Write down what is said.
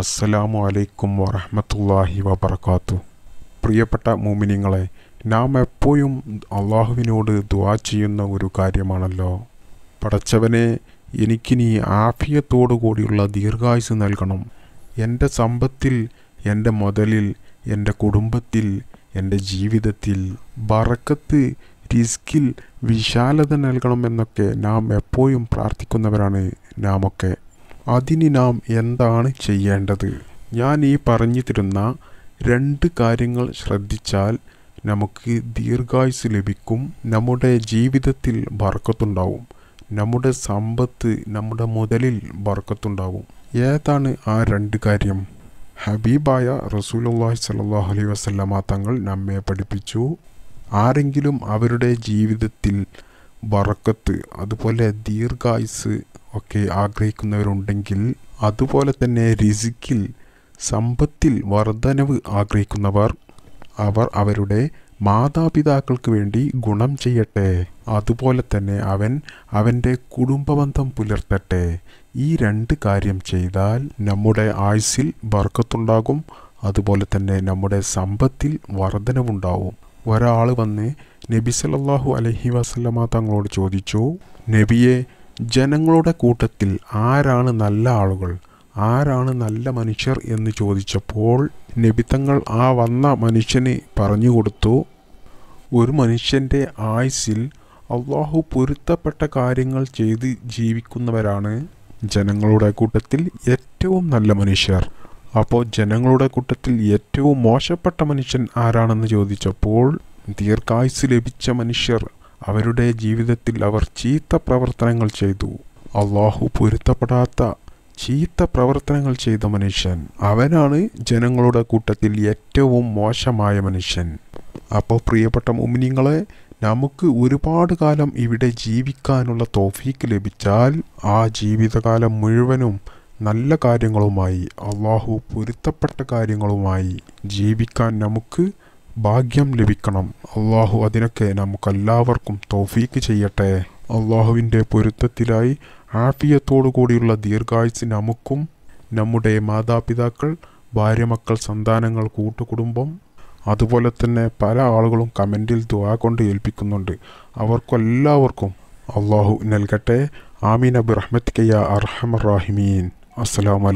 അസ്സലാമു അലൈക്കും വറഹമത്തല്ലാഹി വബർക്കാത്തു പ്രിയപ്പെട്ട മൂമിനിങ്ങളെ നാം എപ്പോഴും അള്ളാഹുവിനോട് ദുവാ ചെയ്യുന്ന ഒരു കാര്യമാണല്ലോ പടച്ചവനെ എനിക്കിനി ആഫിയത്തോടു കൂടിയുള്ള ദീർഘായുസ് നൽകണം എൻ്റെ സമ്പത്തിൽ എൻ്റെ മുതലിൽ എൻ്റെ കുടുംബത്തിൽ എൻ്റെ ജീവിതത്തിൽ ബറക്കത്ത് റിസ്കിൽ വിശാലത നൽകണമെന്നൊക്കെ നാം എപ്പോഴും പ്രാർത്ഥിക്കുന്നവരാണ് നാമൊക്കെ അതിന് നാം എന്താണ് ചെയ്യേണ്ടത് ഞാൻ ഈ പറഞ്ഞു തരുന്ന രണ്ട് കാര്യങ്ങൾ ശ്രദ്ധിച്ചാൽ നമുക്ക് ദീർഘായുസ് ലഭിക്കും നമ്മുടെ ജീവിതത്തിൽ ബർക്കത്തുണ്ടാവും നമ്മുടെ സമ്പത്ത് നമ്മുടെ മുതലിൽ ബർക്കത്തുണ്ടാവും ഏതാണ് ആ രണ്ട് കാര്യം ഹബീബായ റസൂലുള്ളാഹി സ്വല്ലല്ലാഹു അലൈഹി വസല്ലമ തങ്ങൾ നമ്മെ പഠിപ്പിച്ചു ആരെങ്കിലും അവരുടെ ജീവിതത്തിൽ ബറക്കത്ത് അതുപോലെ ദീർഘായുസ് ഒക്കെ ആഗ്രഹിക്കുന്നവരുണ്ടെങ്കിൽ അതുപോലെ തന്നെ റിസിക്കിൽ സമ്പത്തിൽ വർധനവ് ആഗ്രഹിക്കുന്നവർ അവർ അവരുടെ മാതാപിതാക്കൾക്ക് വേണ്ടി ഗുണം ചെയ്യട്ടെ അതുപോലെ തന്നെ അവൻ അവൻ്റെ കുടുംബബന്ധം പുലർത്തട്ടെ ഈ രണ്ട് കാര്യം ചെയ്താൽ നമ്മുടെ ആയുസിൽ വർക്കത്തുണ്ടാകും അതുപോലെ തന്നെ നമ്മുടെ സമ്പത്തിൽ വർധനവുണ്ടാവും ഒരാൾ വന്ന് നബി സല്ലാഹു അലഹി വസല്ലമ തങ്ങളോട് ചോദിച്ചു നബിയെ ജനങ്ങളുടെ കൂട്ടത്തിൽ ആരാണ് നല്ല ആളുകൾ ആരാണ് നല്ല മനുഷ്യർ എന്ന് ചോദിച്ചപ്പോൾ നബിത്തങ്ങൾ ആ വന്ന മനുഷ്യനെ പറഞ്ഞു കൊടുത്തു ഒരു മനുഷ്യൻ്റെ ആയുസിൽ അള്ളാഹു പൊരുത്തപ്പെട്ട കാര്യങ്ങൾ ചെയ്ത് ജീവിക്കുന്നവരാണ് ജനങ്ങളുടെ കൂട്ടത്തിൽ ഏറ്റവും നല്ല മനുഷ്യർ അപ്പോൾ ജനങ്ങളുടെ കൂട്ടത്തിൽ ഏറ്റവും മോശപ്പെട്ട മനുഷ്യൻ ആരാണെന്ന് ചോദിച്ചപ്പോൾ ദീർഘായുസ് ലഭിച്ച മനുഷ്യർ അവരുടെ ജീവിതത്തിൽ അവർ ചീത്ത പ്രവർത്തനങ്ങൾ ചെയ്തു അള്ളാഹു പൊരുത്തപ്പെടാത്ത ചീത്ത പ്രവർത്തനങ്ങൾ ചെയ്ത മനുഷ്യൻ അവനാണ് ജനങ്ങളുടെ കൂട്ടത്തിൽ ഏറ്റവും മോശമായ മനുഷ്യൻ അപ്പോൾ പ്രിയപ്പെട്ട മുമിനിങ്ങളെ നമുക്ക് ഒരുപാട് കാലം ഇവിടെ ജീവിക്കാനുള്ള തോഫീക്ക് ലഭിച്ചാൽ ആ ജീവിതകാലം മുഴുവനും നല്ല കാര്യങ്ങളുമായി അള്ളാഹു പൊരുത്തപ്പെട്ട കാര്യങ്ങളുമായി ജീവിക്കാൻ നമുക്ക് ഭാഗ്യം ലഭിക്കണം അള്ളാഹു അതിനൊക്കെ നമുക്കെല്ലാവർക്കും തോഫീക്ക് ചെയ്യട്ടെ അള്ളാഹുവിൻ്റെ പൊരുത്തത്തിലായി ആഫിയത്തോടു കൂടിയുള്ള ദീർഘായുസ് നമുക്കും നമ്മുടെ മാതാപിതാക്കൾ ഭാര്യമക്കൾ സന്താനങ്ങൾ കൂട്ടുകുടുംബം അതുപോലെ തന്നെ പല ആളുകളും കമൻറ്റിൽ ദുവാ കൊണ്ട് ഏൽപ്പിക്കുന്നുണ്ട് അവർക്കെല്ലാവർക്കും അള്ളാഹു നൽകട്ടെ ആമീൻ അബ് റഹ്മത്ത് കയ്യ അർഹമറാഹിമീൻ അസ്സലാമലൈക്കും